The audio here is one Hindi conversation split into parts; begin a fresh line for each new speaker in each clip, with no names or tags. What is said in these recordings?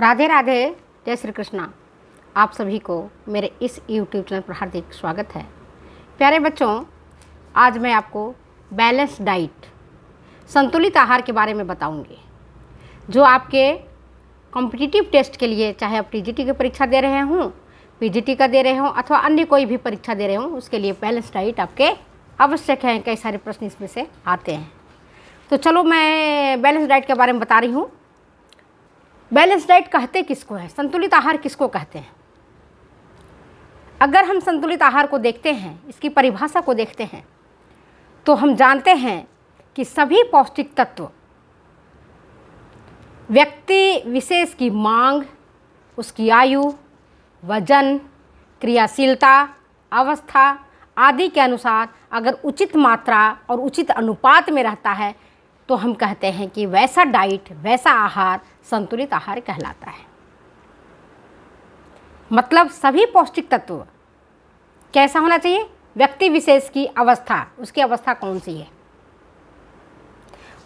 राधे राधे जय श्री कृष्णा आप सभी को मेरे इस यूट्यूब चैनल पर हार्दिक स्वागत है प्यारे बच्चों आज मैं आपको बैलेंस डाइट संतुलित आहार के बारे में बताऊंगी जो आपके कॉम्पिटिटिव टेस्ट के लिए चाहे आप टी की परीक्षा दे रहे हों पी का दे रहे हों अथवा अन्य कोई भी परीक्षा दे रहे हों उसके लिए बैलेंस डाइट आपके आवश्यक हैं कई सारे प्रश्न इसमें से आते हैं तो चलो मैं बैलेंस डाइट के बारे में बता रही हूँ बैलेंस डाइट कहते किसको है संतुलित आहार किसको कहते हैं अगर हम संतुलित आहार को देखते हैं इसकी परिभाषा को देखते हैं तो हम जानते हैं कि सभी पौष्टिक तत्व व्यक्ति विशेष की मांग उसकी आयु वजन क्रियाशीलता अवस्था आदि के अनुसार अगर उचित मात्रा और उचित अनुपात में रहता है तो हम कहते हैं कि वैसा डाइट वैसा आहार संतुलित आहार कहलाता है मतलब सभी पौष्टिक तत्व कैसा होना चाहिए व्यक्ति विशेष की अवस्था उसकी अवस्था कौन सी है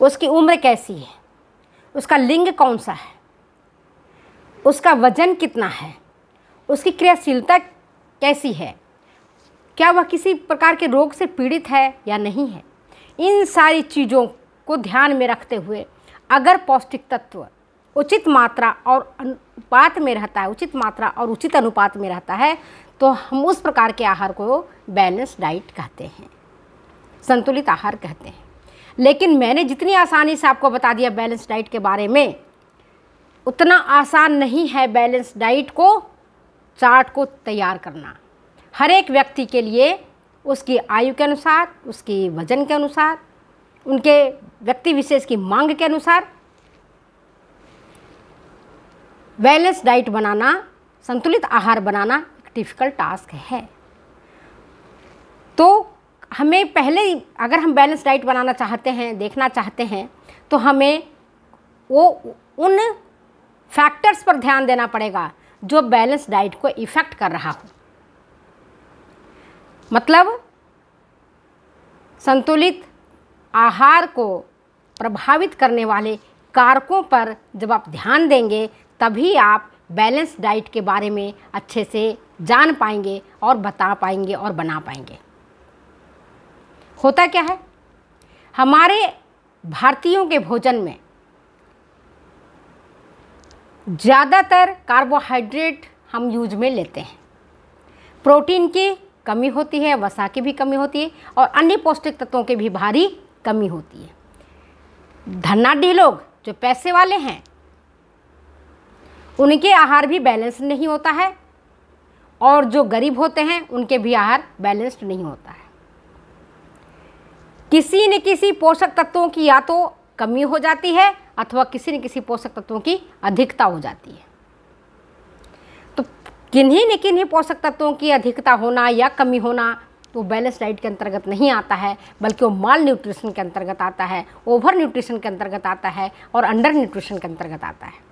उसकी उम्र कैसी है उसका लिंग कौन सा है उसका वजन कितना है उसकी क्रियाशीलता कैसी है क्या वह किसी प्रकार के रोग से पीड़ित है या नहीं है इन सारी चीज़ों को ध्यान में रखते हुए अगर पौष्टिक तत्व उचित मात्रा और अनुपात में रहता है उचित मात्रा और उचित अनुपात में रहता है तो हम उस प्रकार के आहार को बैलेंस डाइट कहते हैं संतुलित आहार कहते हैं लेकिन मैंने जितनी आसानी से आपको बता दिया बैलेंस डाइट के बारे में उतना आसान नहीं है बैलेंस डाइट को चार्ट को तैयार करना हर एक व्यक्ति के लिए उसकी आयु के अनुसार उसकी वजन के अनुसार उनके व्यक्ति विशेष की मांग के अनुसार बैलेंस डाइट बनाना संतुलित आहार बनाना एक डिफ़िकल्ट टास्क है तो हमें पहले अगर हम बैलेंस डाइट बनाना चाहते हैं देखना चाहते हैं तो हमें वो उन फैक्टर्स पर ध्यान देना पड़ेगा जो बैलेंस डाइट को इफ़ेक्ट कर रहा हो मतलब संतुलित आहार को प्रभावित करने वाले कारकों पर जब आप ध्यान देंगे तभी आप बैलेंस डाइट के बारे में अच्छे से जान पाएंगे और बता पाएंगे और बना पाएंगे होता क्या है हमारे भारतीयों के भोजन में ज़्यादातर कार्बोहाइड्रेट हम यूज में लेते हैं प्रोटीन की कमी होती है वसा की भी कमी होती है और अन्य पौष्टिक तत्वों के भी भारी कमी होती है धनाढ़ी लोग जो पैसे वाले हैं उनके आहार भी बैलेंस नहीं होता है और जो गरीब होते हैं उनके भी आहार बैलेंस्ड नहीं होता है किसी न किसी पोषक तत्वों की या तो कमी हो जाती है अथवा किसी न किसी पोषक तत्वों की अधिकता हो जाती है तो किन्हीं न किन्हीं पोषक तत्वों की अधिकता होना या कमी होना तो बैलेंस डाइट के अंतर्गत नहीं आता है बल्कि वो माल न्यूट्रिशन के अंतर्गत आता है ओवर न्यूट्रिशन के अंतर्गत आता है और अंडर न्यूट्रिशन के अंतर्गत आता है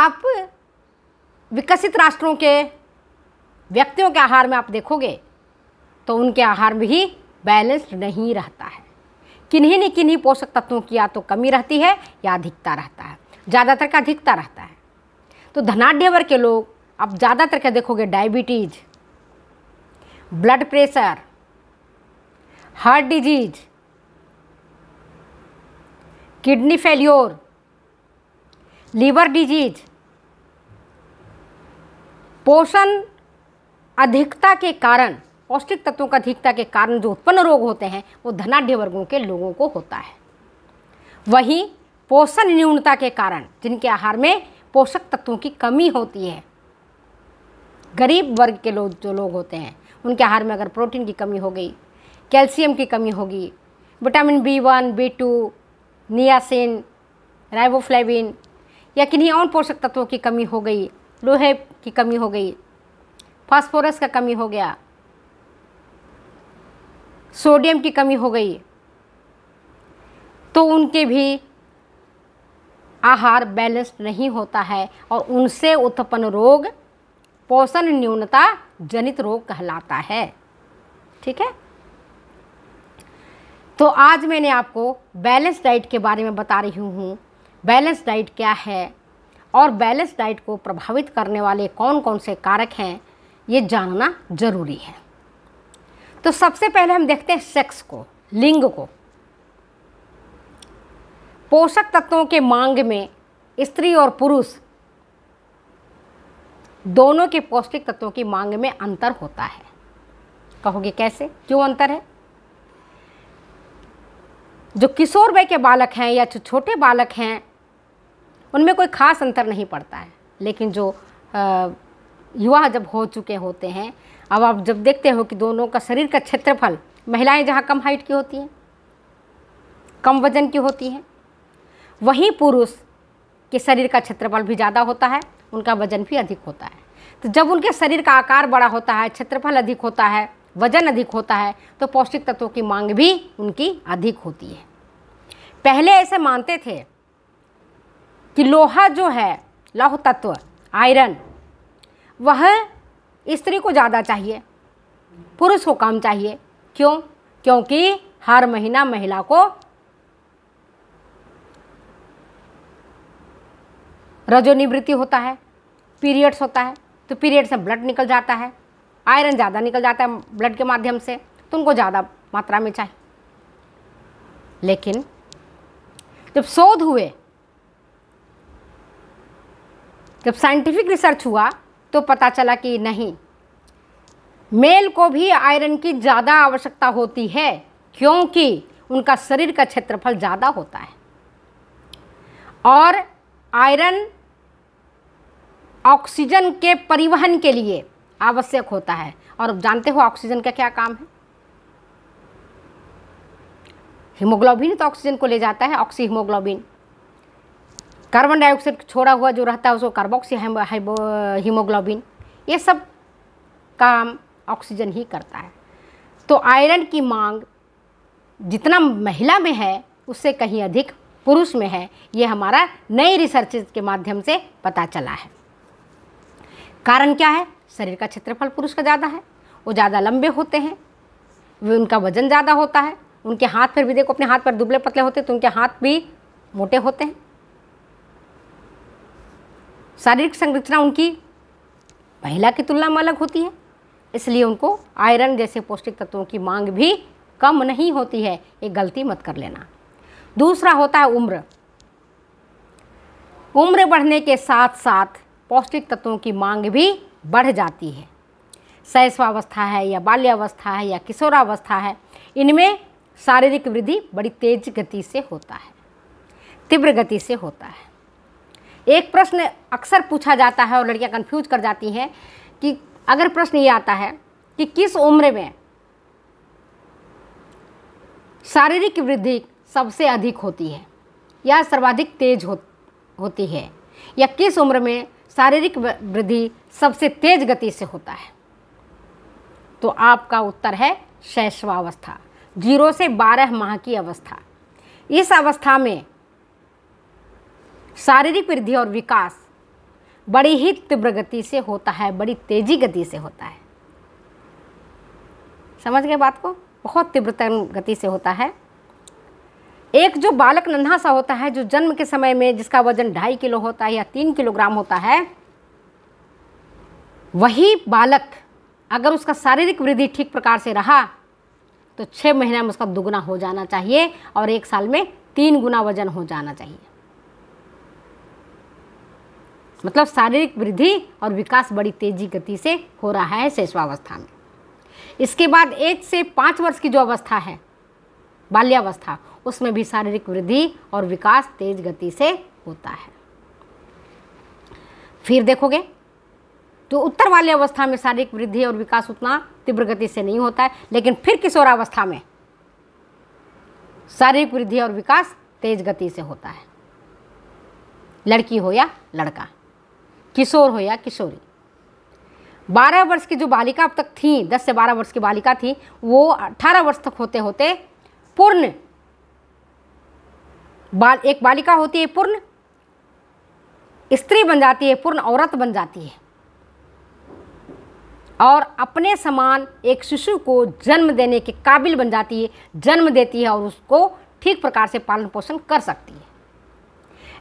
आप विकसित राष्ट्रों के व्यक्तियों के आहार में आप देखोगे तो उनके आहार में भी बैलेंस्ड नहीं रहता है किन्हीं ने किन्हीं पोषक तत्वों की या तो कमी रहती है या अधिकता रहता है ज़्यादातर का अधिकता रहता है तो धनाढ़ वर्ग के लोग आप ज़्यादातर क्या देखोगे diabetes blood pressure heart disease kidney failure liver disease पोषण अधिकता के कारण पौष्टिक तत्वों का अधिकता के कारण जो उत्पन्न रोग होते हैं वो धनाढ़ वर्गों के लोगों को होता है वहीं पोषण न्यूनता के कारण जिनके आहार में पोषक तत्वों की कमी होती है गरीब वर्ग के लोग जो लोग होते हैं उनके आहार में अगर प्रोटीन की कमी हो गई कैल्शियम की कमी होगी vitamin B one B two niacin riboflavin या किन्हीं और पोषक तत्वों की कमी हो गई लोहे की कमी हो गई फास्फोरस का कमी हो गया सोडियम की कमी हो गई तो उनके भी आहार बैलेंस्ड नहीं होता है और उनसे उत्पन्न रोग पोषण न्यूनता जनित रोग कहलाता है ठीक है तो आज मैंने आपको बैलेंस डाइट के बारे में बता रही हूँ बैलेंस डाइट क्या है और बैलेंस डाइट को प्रभावित करने वाले कौन कौन से कारक हैं ये जानना जरूरी है तो सबसे पहले हम देखते हैं सेक्स को लिंग को पोषक तत्वों के मांग में स्त्री और पुरुष दोनों के पौष्टिक तत्वों की मांग में अंतर होता है कहोगे कैसे क्यों अंतर है जो किशोर वय के बालक हैं या जो छोटे बालक हैं उनमें कोई खास अंतर नहीं पड़ता है लेकिन जो युवा जब हो चुके होते हैं अब आप जब देखते हो कि दोनों का शरीर का क्षेत्रफल महिलाएं जहाँ कम हाइट की होती हैं कम वजन की होती हैं वहीं पुरुष के शरीर का क्षेत्रफल भी ज़्यादा होता है उनका वजन भी अधिक होता है तो जब उनके शरीर का आकार बड़ा होता है क्षेत्रफल अधिक होता है वजन अधिक होता है तो पौष्टिक तत्वों की मांग भी उनकी अधिक होती है पहले ऐसे मानते थे कि लोहा जो है लौह तत्व आयरन वह स्त्री को ज़्यादा चाहिए पुरुष को कम चाहिए क्यों क्योंकि हर महीना महिला को रजोनिवृत्ति होता है पीरियड्स होता है तो पीरियड से ब्लड निकल जाता है आयरन ज़्यादा निकल जाता है ब्लड के माध्यम से तो उनको ज़्यादा मात्रा में चाहिए लेकिन जब शोध हुए जब साइंटिफिक रिसर्च हुआ तो पता चला कि नहीं मेल को भी आयरन की ज़्यादा आवश्यकता होती है क्योंकि उनका शरीर का क्षेत्रफल ज़्यादा होता है और आयरन ऑक्सीजन के परिवहन के लिए आवश्यक होता है और अब जानते हो ऑक्सीजन का क्या काम है हीमोग्लोबिन तो ऑक्सीजन को ले जाता है ऑक्सी हीमोग्लोबिन कार्बन डाइऑक्साइड छोड़ा हुआ जो रहता है उसको कार्बोक्सी हीमोग्लोबिन ये सब काम ऑक्सीजन ही करता है तो आयरन की मांग जितना महिला में है उससे कहीं अधिक पुरुष में है ये हमारा नई रिसर्च के माध्यम से पता चला है कारण क्या है शरीर का क्षेत्रफल पुरुष का ज़्यादा है वो ज़्यादा लंबे होते हैं वे उनका वजन ज़्यादा होता है उनके हाथ फिर भी देखो अपने हाथ पर दुबले पतले होते हैं तो उनके हाथ भी मोटे होते हैं शारीरिक संरचना उनकी महिला की तुलना में अलग होती है इसलिए उनको आयरन जैसे पौष्टिक तत्वों की मांग भी कम नहीं होती है ये गलती मत कर लेना दूसरा होता है उम्र उम्र बढ़ने के साथ साथ पौष्टिक तत्वों की मांग भी बढ़ जाती है शैशवावस्था है या बाल्यावस्था है या किशोरावस्था है इनमें शारीरिक वृद्धि बड़ी तेज गति से होता है तीव्र गति से होता है एक प्रश्न अक्सर पूछा जाता है और लड़कियां कंफ्यूज कर जाती हैं कि अगर प्रश्न ये आता है कि किस उम्र में शारीरिक वृद्धि सबसे अधिक होती है या सर्वाधिक तेज हो, होती है या किस उम्र में शारीरिक वृद्धि सबसे तेज गति से होता है तो आपका उत्तर है शैशवावस्था जीरो से बारह माह की अवस्था इस अवस्था में शारीरिक वृद्धि और विकास बड़ी ही तीव्र गति से होता है बड़ी तेजी गति से होता है समझ गए बात को बहुत तीव्रतर गति से होता है एक जो बालक नन्हा सा होता है जो जन्म के समय में जिसका वजन ढाई किलो होता है या तीन किलोग्राम होता है वही बालक अगर उसका शारीरिक वृद्धि ठीक प्रकार से रहा तो छः महीने में उसका दुगुना हो जाना चाहिए और एक साल में तीन गुना वजन हो जाना चाहिए मतलब शारीरिक वृद्धि और विकास बड़ी तेजी गति से हो रहा है शेषवावस्था में इसके बाद एक से पाँच वर्ष की जो अवस्था है बाल्यावस्था उसमें भी शारीरिक वृद्धि और विकास तेज गति से होता है फिर देखोगे तो उत्तर वाली अवस्था में शारीरिक वृद्धि और विकास उतना तीव्र गति से नहीं होता है लेकिन फिर किशोरावस्था में शारीरिक वृद्धि और विकास तेज गति से होता है लड़की हो या लड़का किशोर हो या किशोरी बारह वर्ष की जो बालिका अब तक थी दस से बारह वर्ष की बालिका थी वो अठारह वर्ष तक होते होते पूर्ण बाल एक बालिका होती है पूर्ण स्त्री बन जाती है पूर्ण औरत बन जाती है और अपने समान एक शिशु को जन्म देने के काबिल बन जाती है जन्म देती है और उसको ठीक प्रकार से पालन पोषण कर सकती है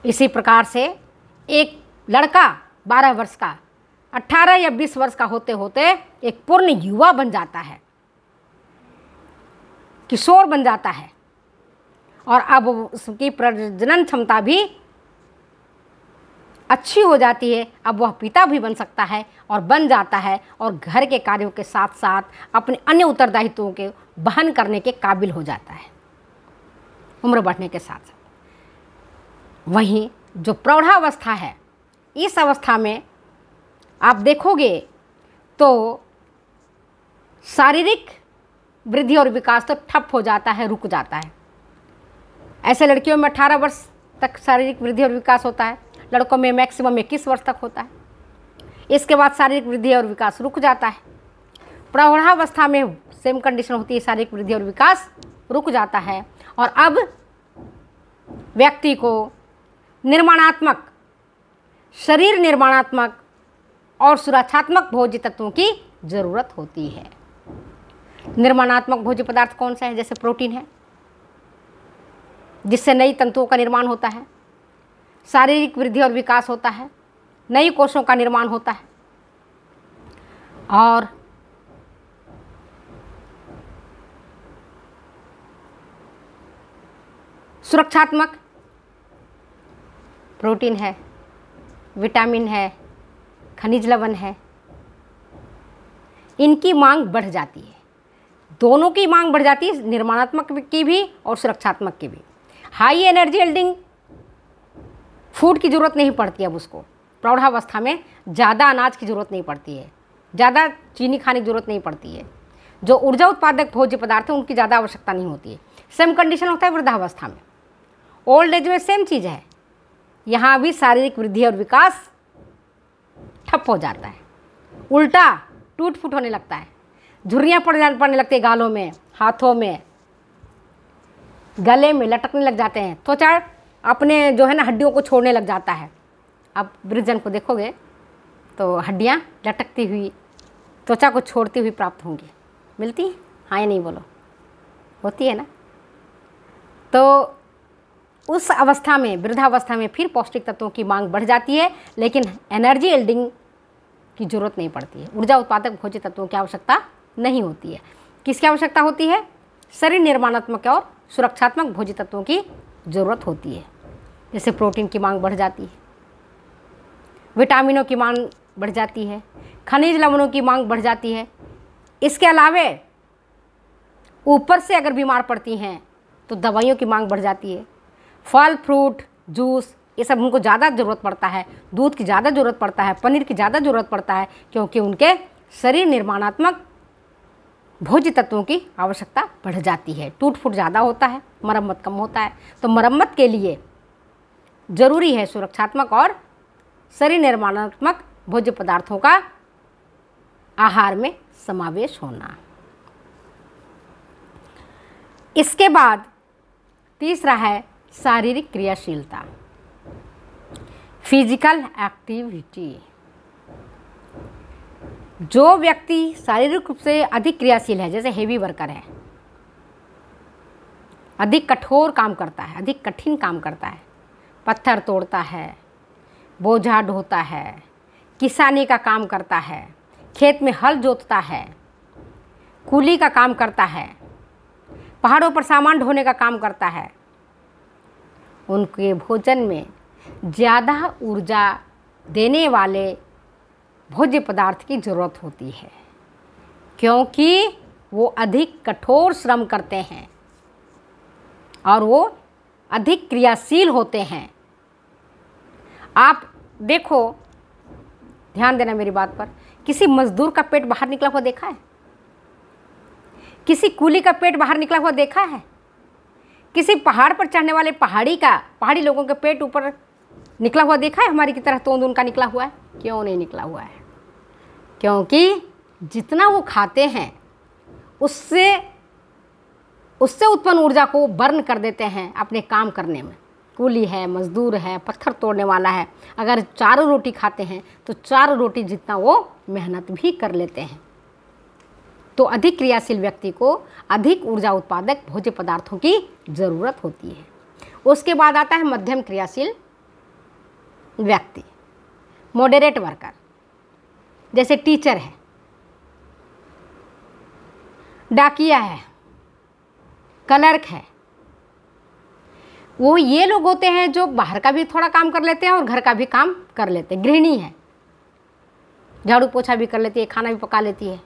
इसी प्रकार से एक लड़का 12 वर्ष का 18 या 20 वर्ष का होते होते एक पूर्ण युवा बन जाता है किशोर बन जाता है और अब उसकी प्रजनन क्षमता भी अच्छी हो जाती है अब वह पिता भी बन सकता है और बन जाता है और घर के कार्यों के साथ साथ अपने अन्य उत्तरदायित्वों के वहन करने के काबिल हो जाता है उम्र बढ़ने के साथ साथ वहीं जो प्रौढ़ावस्था है इस अवस्था में आप देखोगे तो शारीरिक वृद्धि और विकास तो ठप हो जाता है रुक जाता है ऐसे लड़कियों में अठारह वर्ष तक शारीरिक वृद्धि और विकास होता है लड़कों में मैक्सिमम इक्कीस वर्ष तक होता है इसके बाद शारीरिक वृद्धि और विकास रुक जाता है प्रौढ़ावस्था में सेम कंडीशन होती है शारीरिक वृद्धि और विकास रुक जाता है और अब व्यक्ति को निर्माणात्मक शरीर निर्माणात्मक और सुरक्षात्मक भोज्य तत्वों की ज़रूरत होती है निर्माणात्मक भोज्य पदार्थ कौन सा है जैसे प्रोटीन है जिससे नई तंतुओं का निर्माण होता है शारीरिक वृद्धि और विकास होता है नई कोषों का निर्माण होता है और सुरक्षात्मक प्रोटीन है विटामिन है खनिज लवण है इनकी मांग बढ़ जाती है दोनों की मांग बढ़ जाती है निर्माणात्मक की भी और सुरक्षात्मक की भी हाई एनर्जी एल्डिंग फूड की ज़रूरत नहीं पड़ती अब उसको प्रौढ़ावस्था में ज़्यादा अनाज की ज़रूरत नहीं पड़ती है ज़्यादा चीनी खाने की ज़रूरत नहीं पड़ती है जो ऊर्जा उत्पादक भोज्य पदार्थ हैं उनकी ज़्यादा आवश्यकता नहीं होती है सेम कंडीशन होता है वृद्धावस्था में ओल्ड एज में सेम चीज़ है यहाँ भी शारीरिक वृद्धि और विकास ठप हो जाता है उल्टा टूट फूट होने लगता है झुर्रियाँ पड़ने लगती है गालों में हाथों में गले में लटकने लग जाते हैं त्वचा तो अपने जो है ना हड्डियों को छोड़ने लग जाता है आप वृद्धजन को देखोगे तो हड्डियाँ लटकती हुई त्वचा को छोड़ती हुई प्राप्त होंगी मिलती हाँ या नहीं बोलो होती है ना तो उस अवस्था में वृद्धावस्था में फिर पौष्टिक तत्वों की मांग बढ़ जाती है लेकिन एनर्जी एल्डिंग की ज़रूरत नहीं पड़ती है ऊर्जा उत्पादक भोज्य तत्वों की आवश्यकता नहीं होती है किसकी आवश्यकता होती है शरीर निर्माणात्मक और सुरक्षात्मक भोज्य तत्वों की ज़रूरत होती है जैसे प्रोटीन की मांग बढ़ जाती है विटामिनों की मांग बढ़ जाती है खनिज लवणों की मांग बढ़ जाती है इसके अलावे ऊपर से अगर बीमार पड़ती हैं तो दवाइयों की मांग बढ़ जाती है फल फ्रूट जूस ये सब उनको ज़्यादा ज़रूरत पड़ता है दूध की ज़्यादा ज़रूरत पड़ता है पनीर की ज़्यादा ज़रूरत पड़ता है क्योंकि उनके शरीर निर्माणात्मक भोज्य तत्वों की आवश्यकता बढ़ जाती है टूट फूट ज़्यादा होता है मरम्मत कम होता है तो मरम्मत के लिए जरूरी है सुरक्षात्मक और शरीर निर्माणात्मक भोज्य पदार्थों का आहार में समावेश होना इसके बाद तीसरा है शारीरिक क्रियाशीलता फिजिकल एक्टिविटी जो व्यक्ति शारीरिक रूप से अधिक क्रियाशील है जैसे हेवी वर्कर है अधिक कठोर काम करता है अधिक कठिन काम करता है पत्थर तोड़ता है बोझा ढोता है किसानी का काम करता है खेत में हल जोतता है कूली का काम करता है पहाड़ों पर सामान ढोने का काम करता है उनके भोजन में ज़्यादा ऊर्जा देने वाले भोज्य पदार्थ की ज़रूरत होती है क्योंकि वो अधिक कठोर श्रम करते हैं और वो अधिक क्रियाशील होते हैं आप देखो ध्यान देना मेरी बात पर किसी मजदूर का पेट बाहर निकला हुआ देखा है किसी कूली का पेट बाहर निकला हुआ देखा है किसी पहाड़ पर चढ़ने वाले पहाड़ी का पहाड़ी लोगों के पेट ऊपर निकला हुआ देखा है हमारी की तरह तोंद उनका निकला हुआ है क्यों नहीं निकला हुआ है क्योंकि जितना वो खाते हैं उससे उससे उत्पन्न ऊर्जा को बर्न कर देते हैं अपने काम करने में कूली है मज़दूर है पत्थर तोड़ने वाला है अगर चारों रोटी खाते हैं तो चार रोटी जितना वो मेहनत भी कर लेते हैं तो अधिक क्रियाशील व्यक्ति को अधिक ऊर्जा उत्पादक भोज्य पदार्थों की ज़रूरत होती है उसके बाद आता है मध्यम क्रियाशील व्यक्ति मॉडरेट वर्कर जैसे टीचर है डाकिया है क्लर्क है वो ये लोग होते हैं जो बाहर का भी थोड़ा काम कर लेते हैं और घर का भी काम कर लेते हैं गृहिणी है झाड़ू पोछा भी कर लेती है खाना भी पका लेती है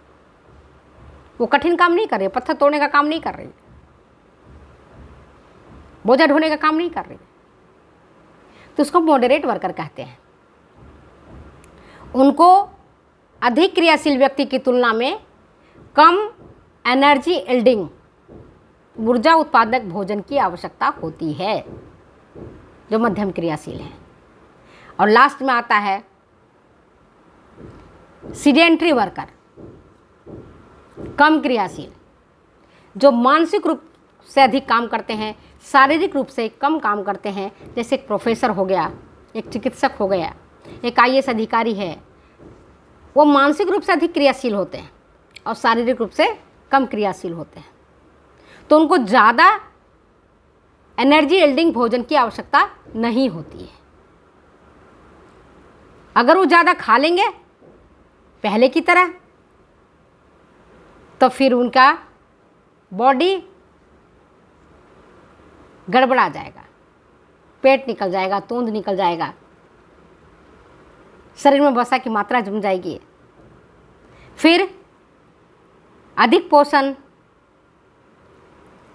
वो कठिन काम नहीं कर रही पत्थर तोड़ने का काम नहीं कर रही बोझा ढोने का काम नहीं कर रही तो उसको मॉडरेट वर्कर कहते हैं उनको अधिक क्रियाशील व्यक्ति की तुलना में कम एनर्जी एल्डिंग ऊर्जा उत्पादक भोजन की आवश्यकता होती है जो मध्यम क्रियाशील है और लास्ट में आता है सीडेंट्री वर्कर कम क्रियाशील जो मानसिक रूप से अधिक काम करते हैं शारीरिक रूप से कम काम करते हैं जैसे एक प्रोफेसर हो गया एक चिकित्सक हो गया एक आई अधिकारी है वो मानसिक रूप से अधिक क्रियाशील होते हैं और शारीरिक रूप से कम क्रियाशील होते हैं तो उनको ज़्यादा एनर्जी एल्डिंग भोजन की आवश्यकता नहीं होती है अगर वो ज़्यादा खा लेंगे पहले की तरह तो फिर उनका बॉडी गड़बड़ा जाएगा पेट निकल जाएगा तूंद निकल जाएगा शरीर में वसा की मात्रा जम जाएगी फिर अधिक पोषण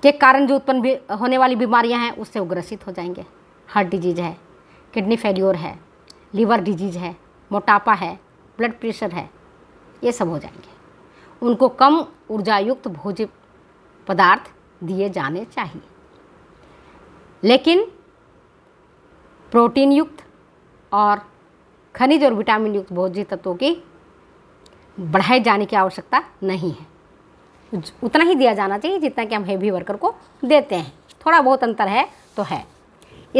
के कारण जो उत्पन्न होने वाली बीमारियां हैं उससे वो ग्रसित हो जाएंगे हार्ट डिजीज है किडनी फेल्योर है लीवर डिजीज है मोटापा है ब्लड प्रेशर है ये सब हो जाएंगे उनको कम ऊर्जा युक्त भोज्य पदार्थ दिए जाने चाहिए लेकिन प्रोटीन युक्त और खनिज और विटामिन युक्त भोज्य तत्वों की बढ़ाए जाने की आवश्यकता नहीं है उतना ही दिया जाना चाहिए जितना कि हम हेवी वर्कर को देते हैं थोड़ा बहुत अंतर है तो है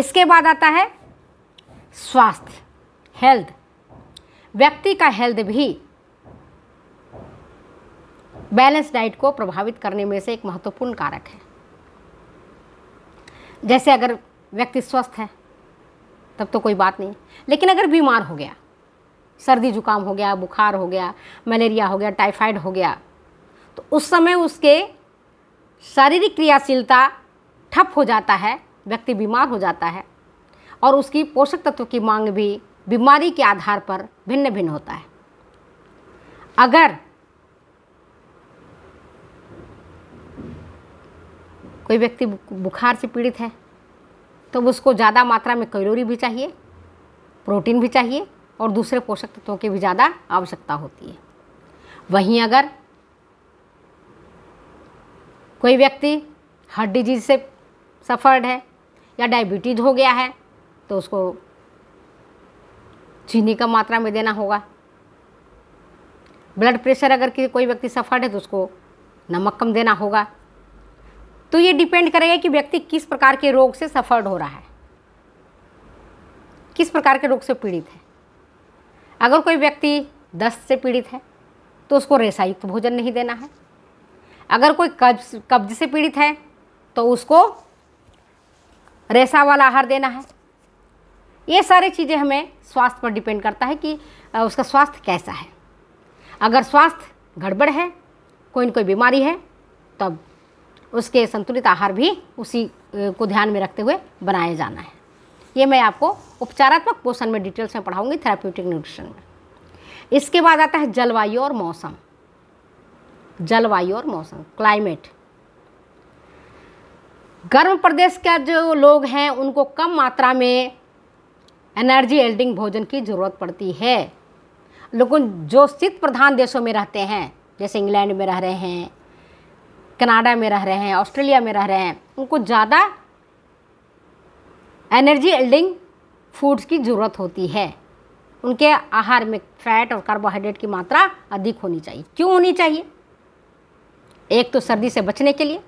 इसके बाद आता है स्वास्थ्य हेल्थ व्यक्ति का हेल्थ भी बैलेंस डाइट को प्रभावित करने में से एक महत्वपूर्ण कारक है जैसे अगर व्यक्ति स्वस्थ है तब तो कोई बात नहीं लेकिन अगर बीमार हो गया सर्दी जुकाम हो गया बुखार हो गया मलेरिया हो गया टाइफाइड हो गया तो उस समय उसके शारीरिक क्रियाशीलता ठप हो जाता है व्यक्ति बीमार हो जाता है और उसकी पोषक तत्व की मांग भी बीमारी के आधार पर भिन्न भिन्न होता है अगर कोई व्यक्ति बुखार से पीड़ित है तो उसको ज़्यादा मात्रा में कैलोरी भी चाहिए प्रोटीन भी चाहिए और दूसरे पोषक तत्वों की भी ज़्यादा आवश्यकता होती है वहीं अगर कोई व्यक्ति हार्ट डिजीज से सफर्ड है या डायबिटीज हो गया है तो उसको चीनी कम मात्रा में देना होगा ब्लड प्रेशर अगर कोई व्यक्ति सफर्ड है तो उसको नमक कम देना होगा तो ये डिपेंड करेगा कि व्यक्ति किस प्रकार के रोग से सफर्ड हो रहा है किस प्रकार के रोग से पीड़ित है अगर कोई व्यक्ति दस्त से पीड़ित है तो उसको रेसायुक्त भोजन नहीं देना है अगर कोई कब्ज कब्ज से पीड़ित है तो उसको रेसा वाला आहार देना है ये सारी चीज़ें हमें स्वास्थ्य पर डिपेंड करता है कि उसका स्वास्थ्य कैसा है अगर स्वास्थ्य गड़बड़ है कोई न कोई बीमारी है तब उसके संतुलित आहार भी उसी को ध्यान में रखते हुए बनाया जाना है ये मैं आपको उपचारात्मक पोषण में डिटेल्स में पढ़ाऊंगी थेरापेटिक न्यूट्रिशन में इसके बाद आता है जलवायु और मौसम जलवायु और मौसम क्लाइमेट गर्म प्रदेश के जो लोग हैं उनको कम मात्रा में एनर्जी एल्डिंग भोजन की ज़रूरत पड़ती है लेकिन जो शीत प्रधान देशों में रहते हैं जैसे इंग्लैंड में रह रहे हैं कनाडा में रह रहे हैं ऑस्ट्रेलिया में रह रहे हैं उनको ज़्यादा एनर्जी एल्डिंग फूड्स की ज़रूरत होती है उनके आहार में फैट और कार्बोहाइड्रेट की मात्रा अधिक होनी चाहिए क्यों होनी चाहिए एक तो सर्दी से बचने के लिए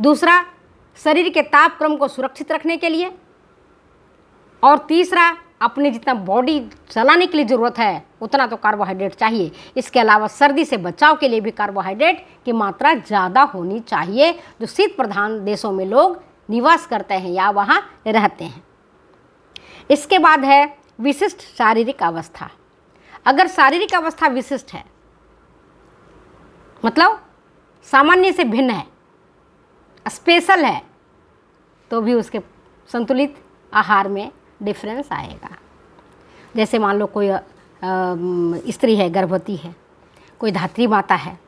दूसरा शरीर के तापक्रम को सुरक्षित रखने के लिए और तीसरा अपने जितना बॉडी चलाने के लिए ज़रूरत है उतना तो कार्बोहाइड्रेट चाहिए इसके अलावा सर्दी से बचाव के लिए भी कार्बोहाइड्रेट की मात्रा ज़्यादा होनी चाहिए जो शीत प्रधान देशों में लोग निवास करते हैं या वहाँ रहते हैं इसके बाद है विशिष्ट शारीरिक अवस्था अगर शारीरिक अवस्था विशिष्ट है मतलब सामान्य से भिन्न है स्पेशल है तो भी उसके संतुलित आहार में डिफरेंस आएगा जैसे मान लो कोई स्त्री है गर्भवती है कोई धात्री माता है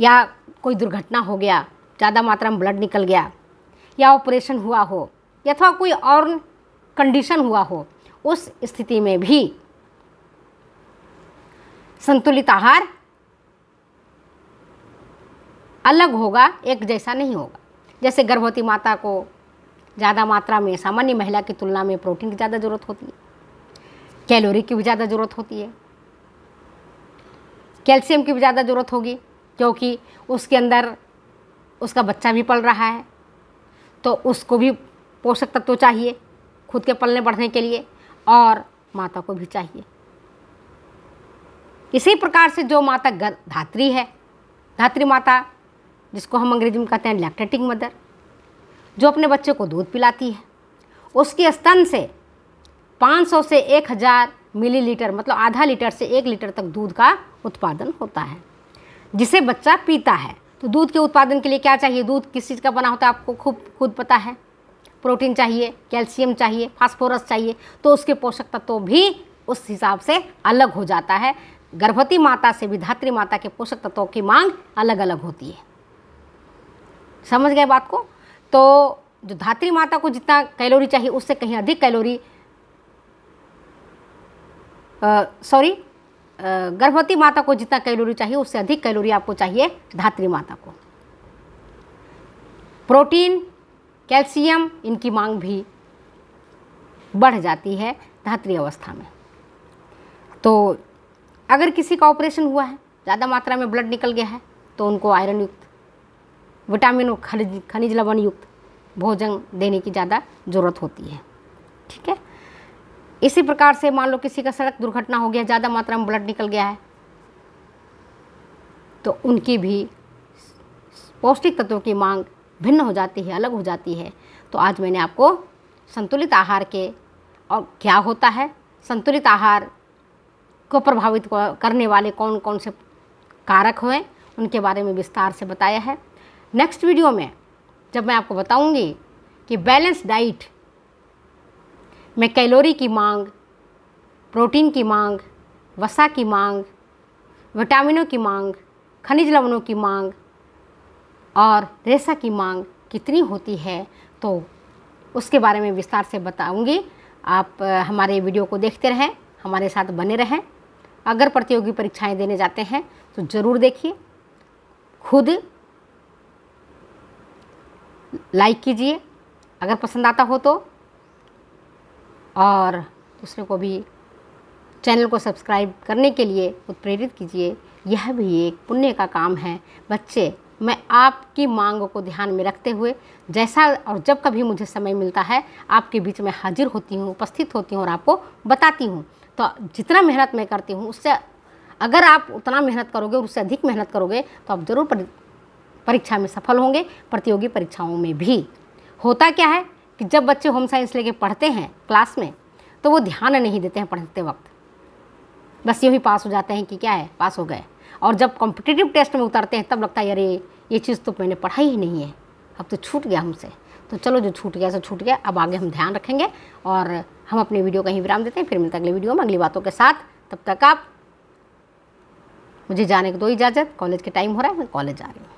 या कोई दुर्घटना हो गया ज़्यादा मात्रा में ब्लड निकल गया या ऑपरेशन हुआ हो अथवा कोई और कंडीशन हुआ हो उस स्थिति में भी संतुलित आहार अलग होगा एक जैसा नहीं होगा जैसे गर्भवती माता को ज़्यादा मात्रा में सामान्य महिला की तुलना में प्रोटीन की ज़्यादा ज़रूरत होती है कैलोरी की भी ज़्यादा ज़रूरत होती है कैल्शियम की भी ज़्यादा ज़रूरत होगी क्योंकि उसके अंदर उसका बच्चा भी पल रहा है तो उसको भी पोषक तत्व चाहिए खुद के पलने बढ़ने के लिए और माता को भी चाहिए इसी प्रकार से जो माता धात्री है धात्री माता जिसको हम अंग्रेजी में कहते हैं लैक्टेटिंग मदर जो अपने बच्चे को दूध पिलाती है उसके स्तन से 500 से 1000 मिलीलीटर मतलब आधा लीटर से एक लीटर तक दूध का उत्पादन होता है जिसे बच्चा पीता है तो दूध के उत्पादन के लिए क्या चाहिए दूध किस चीज़ का बना होता है आपको खूब खुद पता है प्रोटीन चाहिए कैल्शियम चाहिए फास्फोरस चाहिए तो उसके पोषक तत्व भी उस हिसाब से अलग हो जाता है गर्भवती माता से भी धात्री माता के पोषक तत्वों की मांग अलग अलग होती है समझ गए बात को तो जो धात्री माता को जितना कैलोरी चाहिए उससे कहीं अधिक कैलोरी सॉरी गर्भवती माता को जितना कैलोरी चाहिए उससे अधिक कैलोरी आपको चाहिए धात्री माता को प्रोटीन कैल्शियम इनकी मांग भी बढ़ जाती है धात्री अवस्था में तो अगर किसी का ऑपरेशन हुआ है ज़्यादा मात्रा में ब्लड निकल गया है तो उनको आयरन युक्त विटामिन और खनिज खनिज लवण युक्त भोजन देने की ज़्यादा ज़रूरत होती है ठीक है इसी प्रकार से मान लो किसी का सड़क दुर्घटना हो गया ज़्यादा मात्रा में ब्लड निकल गया है तो उनकी भी पौष्टिक तत्वों की मांग भिन्न हो जाती है अलग हो जाती है तो आज मैंने आपको संतुलित आहार के और क्या होता है संतुलित आहार को प्रभावित करने वाले कौन कौन से कारक हुए उनके बारे में विस्तार से बताया है नेक्स्ट वीडियो में जब मैं आपको बताऊंगी कि बैलेंस डाइट में कैलोरी की मांग प्रोटीन की मांग वसा की मांग विटामिनों की मांग खनिज लवणों की मांग और रेसा की मांग कितनी होती है तो उसके बारे में विस्तार से बताऊंगी आप हमारे वीडियो को देखते रहें हमारे साथ बने रहें अगर प्रतियोगी परीक्षाएं देने जाते हैं तो ज़रूर देखिए खुद लाइक कीजिए अगर पसंद आता हो तो और दूसरे को भी चैनल को सब्सक्राइब करने के लिए उत्प्रेरित कीजिए यह भी एक पुण्य का काम है बच्चे मैं आपकी मांग को ध्यान में रखते हुए जैसा और जब कभी मुझे समय मिलता है आपके बीच में हाजिर होती हूँ उपस्थित होती हूँ और आपको बताती हूँ तो जितना मेहनत मैं करती हूँ उससे अगर आप उतना मेहनत करोगे और उससे अधिक मेहनत करोगे तो आप ज़रूर परीक्षा में सफल होंगे प्रतियोगी परीक्षाओं में भी होता क्या है कि जब बच्चे होम साइंस लेके पढ़ते हैं क्लास में तो वो ध्यान नहीं देते हैं पढ़ते वक्त बस ही पास हो जाते हैं कि क्या है पास हो गए और जब कॉम्पिटिटिव टेस्ट में उतरते हैं तब लगता है अरे ये चीज़ तो मैंने पढ़ाई ही नहीं है अब तो छूट गया हमसे तो चलो जो छूट गया सो छूट गया अब आगे हम ध्यान रखेंगे और हम अपने वीडियो कहीं विराम देते हैं फिर मिलते हैं अगले वीडियो में अगली बातों के साथ तब तक आप मुझे जाने को दो इजाज़त कॉलेज के टाइम हो रहा है मैं कॉलेज जा रही हूँ